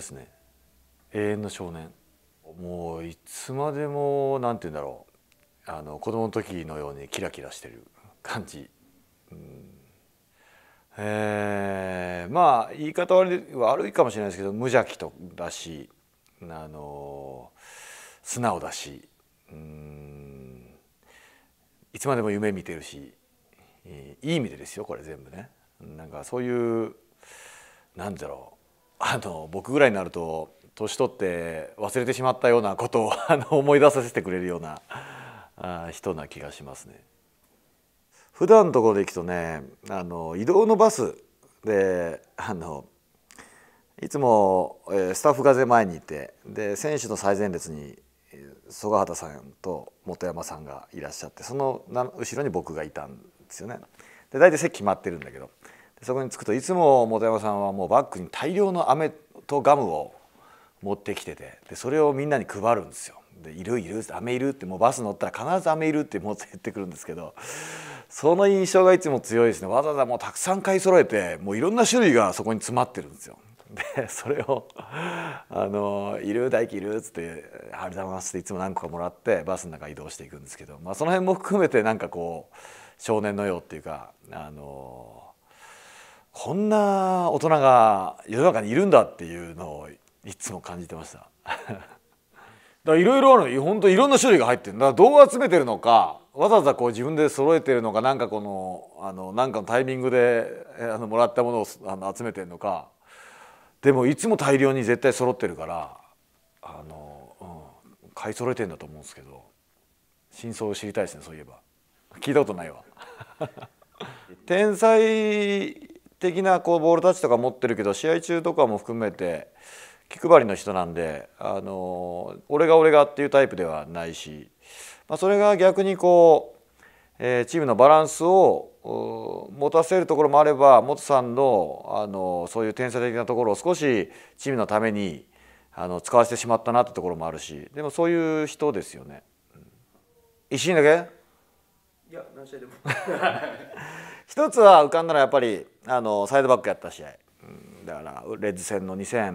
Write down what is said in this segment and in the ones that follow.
ですね永遠の少年もういつまでも何て言うんだろうあの子供の時のようにキラキラしてる感じ、うん、えー、まあ言い方悪いかもしれないですけど無邪気とだしあの素直だし、うん、いつまでも夢見てるしいい意味でですよこれ全部ね。なんかそういうなんだろうあの僕ぐらいになると年取って忘れてしまったようなことを あの思い出させてくれるようなあ人な気がしますね。普段のところで行くとねあの移動のバスであのいつも、えー、スタッフが前にいてで選手の最前列に曽我畑さんと本山さんがいらっしゃってその後ろに僕がいたんですよね。で大体席決まってるんだけどそこに着くといつも本山さんはもうバッグに大量の飴とガムを持ってきててでそれをみんなに配るんですよ。で「いるいる」飴いる」ってもうバス乗ったら必ず飴いるってもう言ってくるんですけどその印象がいつも強いですねわざわざもうたくさん買い揃えてもういろんな種類がそこに詰まってるんですよ。でそれを「あのいる大輝いる」っつって「張りだます」っていつも何個かもらってバスの中移動していくんですけど、まあ、その辺も含めてなんかこう少年のようっていうかあのこんな大人が世の中にいるんだっていうのをいつも感じてました だいろいろあるほんといろんな種類が入ってるだから動画集めてるのかわざわざこう自分で揃えてるのかなんかこのあのなんかのタイミングであのもらったものをあの集めてるのかでもいつも大量に絶対揃ってるからあの、うん、買い揃えてんだと思うんですけど真相を知りたいですねそういえば聞いたことないわ天才 的なこうボールタッチとか持ってるけど試合中とかも含めて気配りの人なんであの俺が俺がっていうタイプではないし、まあ、それが逆にこう、えー、チームのバランスを持たせるところもあれば元さんのあのそういう天才的なところを少しチームのためにあの使わせてしまったなってところもあるしでもそういう人ですよね。石井だけいや何試合でも 一つは浮かんだらやっぱりあのサイドバックやった試合だからレッズ戦の2007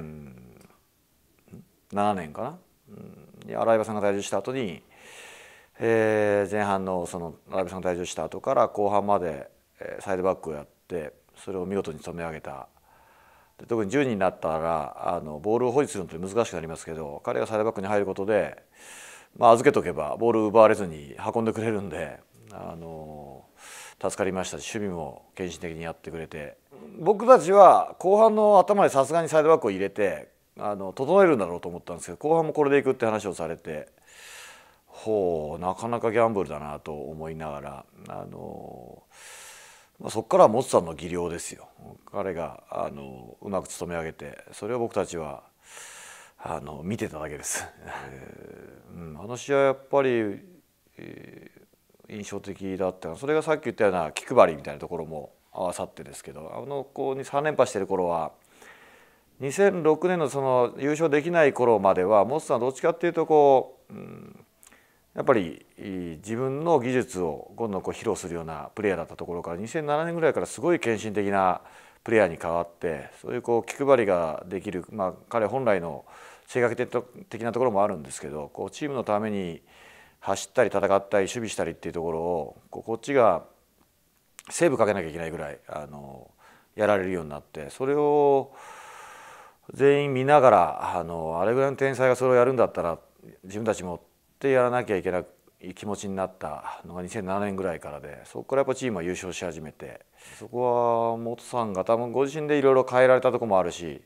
年かな、うん、洗岩さんが退場した後に、えー、前半のその洗岩さんが退場した後から後半までサイドバックをやってそれを見事に務め上げたで特に10人になったらあのボールを保持するのって難しくなりますけど彼がサイドバックに入ることで、まあ、預けとけばボール奪われずに運んでくれるんで。あの助かりましたし守備も献身的にやってくれて僕たちは後半の頭でさすがにサイドバックを入れてあの整えるんだろうと思ったんですけど後半もこれでいくって話をされてほうなかなかギャンブルだなと思いながらあの、まあ、そこからはモツさんの技量ですよ彼があのうまく務め上げてそれを僕たちはあの見てただけです。うん、あの試合やっぱり、えー印象的だったそれがさっき言ったような気配りみたいなところも合わさってですけどあの子に3連覇してる頃は2006年のその優勝できない頃まではモスさんどっちかっていうとこう、うん、やっぱり自分の技術を今度こう披露するようなプレイヤーだったところから2007年ぐらいからすごい献身的なプレイヤーに変わってそういうこう気配りができる、まあ、彼本来の性格的なところもあるんですけどこうチームのために走ったり戦ったり守備したりっていうところをこっちがセーブかけなきゃいけないぐらいあのやられるようになってそれを全員見ながらあのあれぐらいの天才がそれをやるんだったら自分たちもってやらなきゃいけない気持ちになったのが2007年ぐらいからでそこからやっぱチームは優勝し始めてそこは元さんが多分ご自身でいろいろ変えられたとこもあるし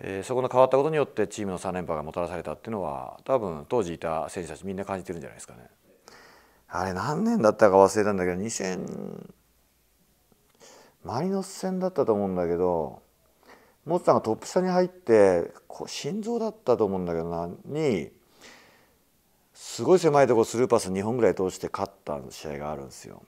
えそこの変わったことによってチームの3連覇がもたらされたっていうのは多分当時いた選手たちみんな感じてるんじゃないですかね。あれ何年だったか忘れたんだけど2000マリノス戦だったと思うんだけどモッツさんがトップ下に入って心臓だったと思うんだけどなにすごい狭いとこスルーパス2本ぐらい通して勝った試合があるんですよ。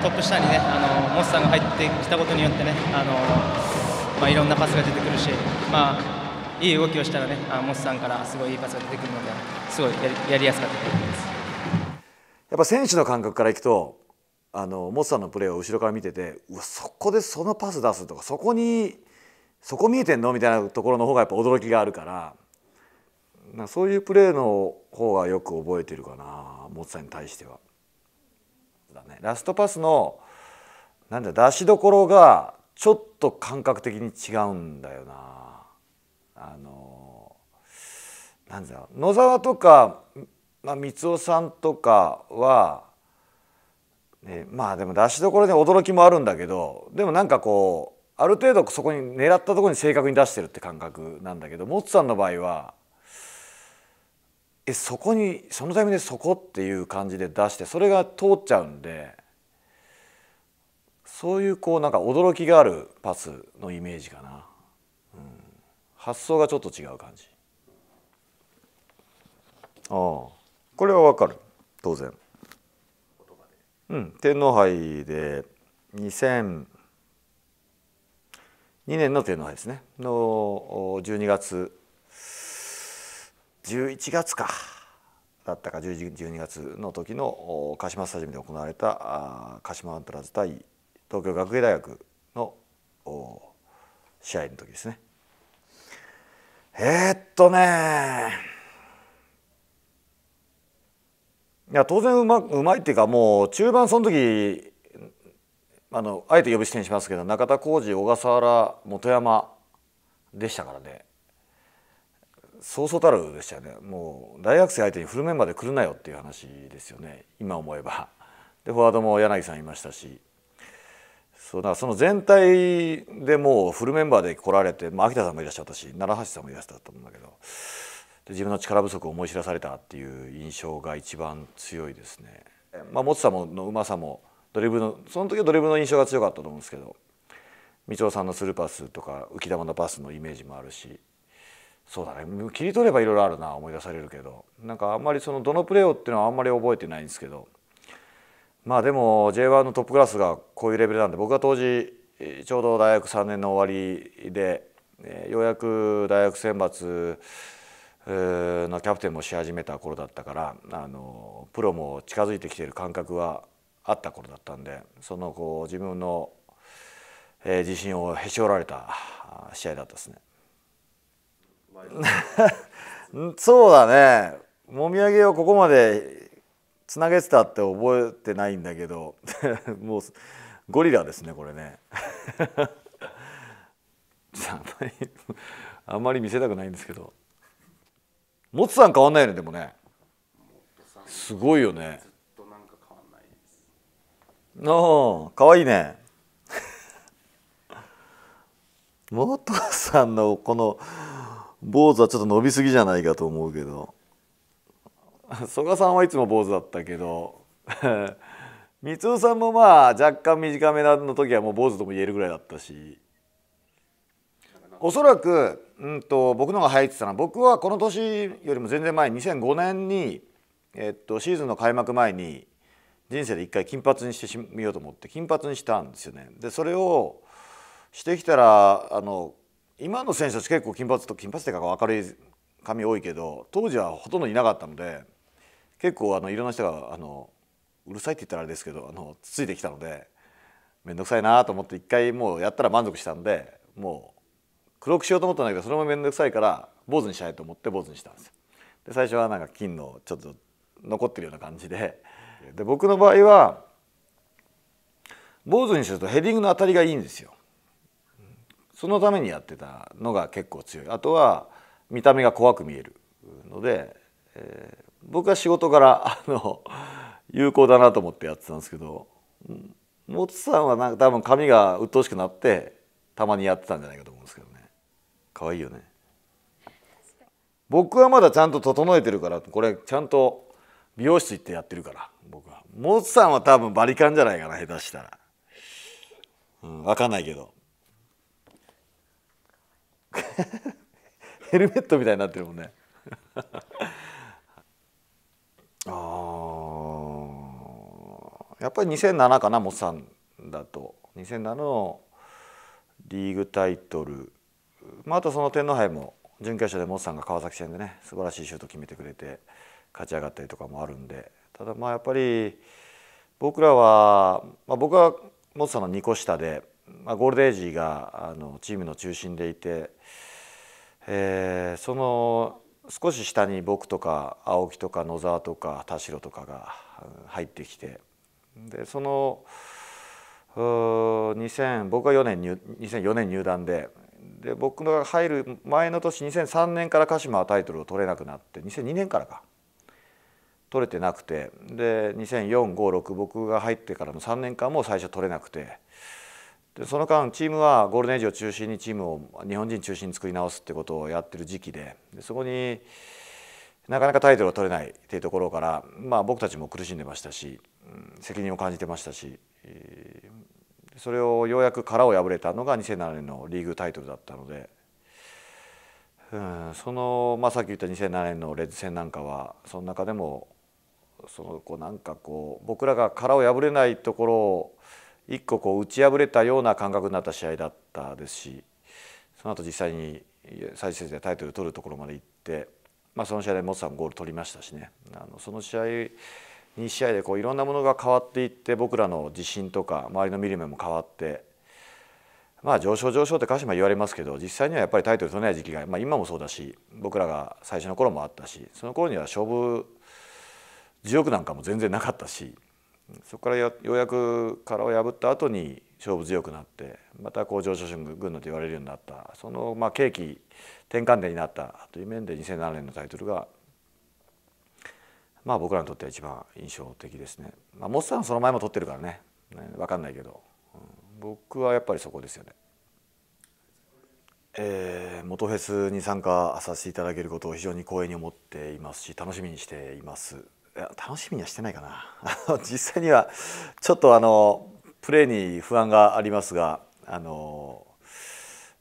トップ下にねあのモスさんが入ってきたことによってねあの、まあ、いろんなパスが出てくるし、まあ、いい動きをしたらねあモスさんからすごいいいパスが出てくるのですごいやりやすかったと思いますやっぱ選手の感覚からいくとあのモスさんのプレーを後ろから見ててうわそこでそのパス出すとかそこにそこ見えてんのみたいなところの方がやっぱ驚きがあるからそういうプレーの方がよく覚えてるかなモツさんに対しては。だねラストパスのなんだ出しどころがちょっと感覚的に違うんだよなあのなんだろう野沢とか、まあ、光雄さんとかは、ね、まあでも出しどころに驚きもあるんだけどでもなんかこうある程度そこに狙ったところに正確に出してるって感覚なんだけどモッツさんの場合はえそこにそのタイミングで「そこ」っていう感じで出してそれが通っちゃうんでそういうこうなんか驚きがあるパスのイメージかな、うん、発想がちょっと違う感じああこれはわかる当然うん天皇杯で2002年の天皇杯ですねの12月11月かだったか12月の時の鹿島スタジアムで行われた鹿島アントラーズ対東京学芸大学の試合の時ですね。えー、っとねいや当然うまうまいっていうかもう中盤その時あのあえて呼び捨てにしますけど中田浩二小笠原本山でしたからねそうそうたるでしたよねもう大学生相手にフルメンバーで来るなよっていう話ですよね今思えば。でフォワードも柳さんいましたしそうだその全体でもうフルメンバーで来られて、まあ、秋田さんもいらっしゃったし奈良橋さんもいらっしゃったと思うんだけどで自分の力不足を思い知らされたっていう印象が一番強いですね。まあ、持さものうまさもドリブルのその時はドリブルの印象が強かったと思うんですけど三尾さんのスルーパスとか浮き球のパスのイメージもあるしそうだね切り取ればいろいろあるな思い出されるけどなんかあんまりそのどのプレーをっていうのはあんまり覚えてないんですけどまあでも J1 のトップクラスがこういうレベルなんで僕は当時ちょうど大学3年の終わりで、えようやく大学選抜のキャプテンもし始めた頃だったからあのプロも近づいてきている感覚はあった頃だったんでそのこう自分の、え自信をへし折られた試合だったですね。そうだねもみあげをここまでつなげてたって覚えてないんだけど もうゴリラですねこれね あんまり見せたくないんですけどもつさん変わんないよねでもねすごいよねああかわいいねもとさんのこの坊主はちょっと伸びすぎじゃないかと思うけど曽我さんはいつも坊主だったけど光雄 さんもまあ若干短めの時はもう坊主とも言えるぐらいだったしおそらく、うんと、と僕のが入ってたのは僕はこの年よりも全然前2005年に、えっと、シーズンの開幕前に人生で一回金髪にしてみようと思って金髪にしたんですよね。でそれをしてきたらあの今の選手たち結構金髪と金髪ってか明るい髪多いけど当時はほとんどいなかったので結構あのいろんな人があのうるさいって言ったらあれですけどあのつついてきたので面倒くさいなと思って一回もうやったら満足したんでもう黒くしようと思ったんだけどそれも面倒くさいから坊主にしたいと思って坊主にしたんですよ。で最初はなんか金のちょっと残ってるような感じでで僕の場合は坊主にするとヘディングの当たりがいいんですよ。そのためにやってたのが結構強いあとは見た目が怖く見えるので、えー、僕は仕事からあの有効だなと思ってやってたんですけどモツさんはなんか多分髪が鬱陶しくなってたまにやってたんじゃないかと思うんですけどね可愛いよね僕はまだちゃんと整えてるからこれちゃんと美容室行ってやってるから僕はモツさんは多分バリカンじゃないかな下手したら、うん、分かんないけど ヘルメットみたいになってるもんね ああやっぱり2007かなモさんだと2007のリーグタイトル、まあ、あとその天皇杯も準決勝でモさんが川崎戦でね素晴らしいシュート決めてくれて勝ち上がったりとかもあるんでただまあやっぱり僕らは、まあ、僕はモさンの2個下でまあ、ゴールデンエイジがあのチームの中心でいて、えー、その少し下に僕とか青木とか野沢とか田代とかが入ってきてでその2000僕は4年入2004年入団でで僕が入る前の年2003年から鹿島はタイトルを取れなくなって2002年からか取れてなくてで200456僕が入ってからの3年間も最初取れなくて。でその間チームはゴールデンエイジを中心にチームを日本人中心に作り直すってことをやってる時期ででそこになかなかタイトルを取れないっていうところから、まあ、僕たちも苦しんでましたし、責任を感じてましたし、それをようやく殻を破れたのが2007年のリーグタイトルだったので、うん、その、まあ、さっき言った2007年のレッズ戦なんかはその中でもそのこうなんかこう僕らが殻を破れないところを一個こう打ち破れたような感覚になった試合だったですしその後実際に最終節でタイトル取るところまで行って、まあ、その試合でモツさんもゴール取りましたしねあのその試合2試合でこういろんなものが変わっていって僕らの自信とか周りの見る目も変わってまあ上昇上昇って鹿島言われますけど実際にはやっぱりタイトル取れない時期が、まあ、今もそうだし僕らが最初の頃もあったしその頃には勝負自欲なんかも全然なかったしそこからようやく殻を破った後に勝負強くなってまたこう上昇軍軍のと言われるようになったそのまあ契機転換点になったという面で2007年のタイトルがまあ僕らにとっては一番印象的ですね。まあ、モスさんその前も取ってるからねね分かんないけど、うん、僕はやっぱりそこですよね。えー、元フェスに参加させていただけることを非常に光栄に思っていますし楽しみにしています。楽しみにはしてないかな実際にはちょっとあのプレーに不安がありますがあの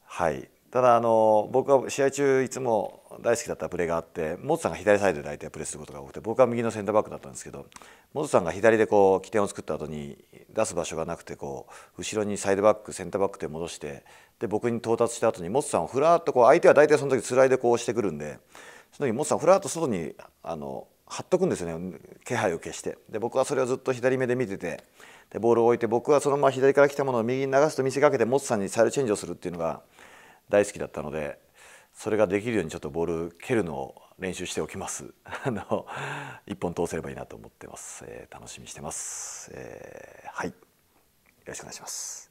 はいただあの僕は試合中いつも大好きだったプレーがあってモトさんが左サイドで大体プレーすることが多くて僕は右のセンターバックだったんですけどモトさんが左でこう起点を作った後に出す場所がなくてこう後ろにサイドバックセンターバックで戻してで僕に到達した後にモトさんをふらっとこう相手は大体その時スライでこうしてくるんでその時モトさんふらっと外にあの貼っとくんですね気配を消してで僕はそれをずっと左目で見ててでボールを置いて僕はそのまま左から来たものを右に流すと見せかけてモツさんにサイドチェンジをするっていうのが大好きだったのでそれができるようにちょっとボール蹴るのを練習しておきます あの一本通せればいいなと思ってます、えー、楽しみしてます、えー、はいよろしくお願いします